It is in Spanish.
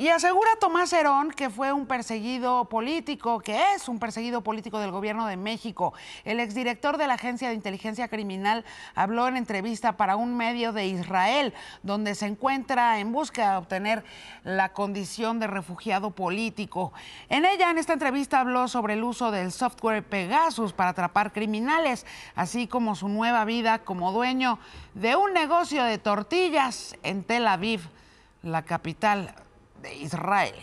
Y asegura Tomás Herón que fue un perseguido político, que es un perseguido político del gobierno de México. El exdirector de la Agencia de Inteligencia Criminal habló en entrevista para un medio de Israel, donde se encuentra en busca de obtener la condición de refugiado político. En ella, en esta entrevista, habló sobre el uso del software Pegasus para atrapar criminales, así como su nueva vida como dueño de un negocio de tortillas en Tel Aviv, la capital de Israel.